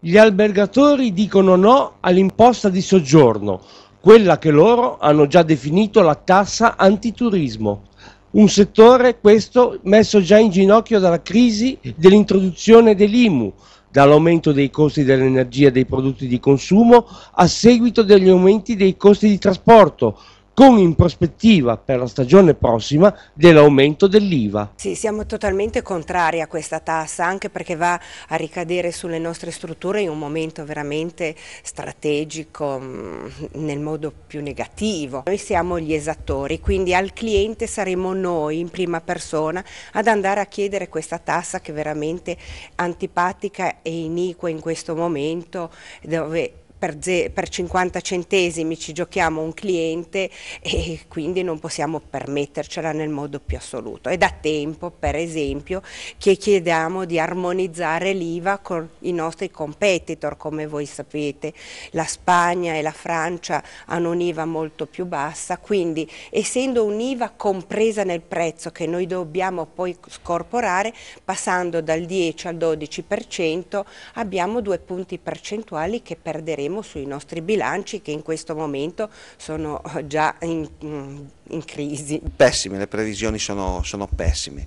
Gli albergatori dicono no all'imposta di soggiorno, quella che loro hanno già definito la tassa antiturismo. Un settore, questo, messo già in ginocchio dalla crisi dell'introduzione dell'IMU, dall'aumento dei costi dell'energia e dei prodotti di consumo a seguito degli aumenti dei costi di trasporto, con in prospettiva per la stagione prossima dell'aumento dell'IVA. Sì, siamo totalmente contrari a questa tassa, anche perché va a ricadere sulle nostre strutture in un momento veramente strategico, mm, nel modo più negativo. Noi siamo gli esattori, quindi al cliente saremo noi in prima persona ad andare a chiedere questa tassa che è veramente antipatica e iniqua in questo momento, dove per, per 50 centesimi ci giochiamo un cliente e quindi non possiamo permettercela nel modo più assoluto. È da tempo, per esempio, che chiediamo di armonizzare l'IVA con i nostri competitor, come voi sapete. La Spagna e la Francia hanno un'IVA molto più bassa, quindi essendo un'IVA compresa nel prezzo che noi dobbiamo poi scorporare, passando dal 10 al 12% abbiamo due punti percentuali che perderemo avremo sui nostri bilanci che in questo momento sono eh, già in, mm, in crisi. Pessime, le previsioni sono, sono pessime.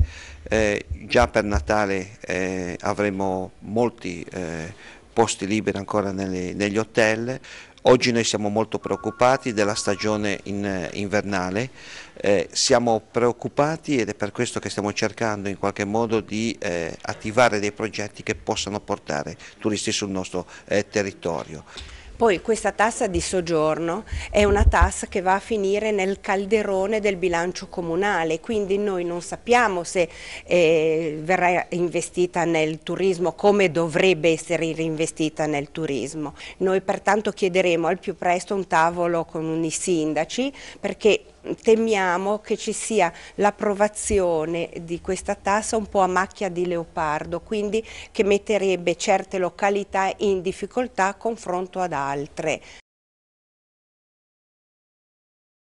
Eh, già per Natale eh, avremo molti eh, posti liberi ancora nelle, negli hotel. Oggi noi siamo molto preoccupati della stagione in, eh, invernale, eh, siamo preoccupati ed è per questo che stiamo cercando in qualche modo di eh, attivare dei progetti che possano portare turisti sul nostro eh, territorio. Poi questa tassa di soggiorno è una tassa che va a finire nel calderone del bilancio comunale, quindi noi non sappiamo se eh, verrà investita nel turismo come dovrebbe essere reinvestita nel turismo. Noi pertanto chiederemo al più presto un tavolo con i sindaci perché temiamo che ci sia l'approvazione di questa tassa un po' a macchia di leopardo, quindi che metterebbe certe località in difficoltà a confronto ad altre.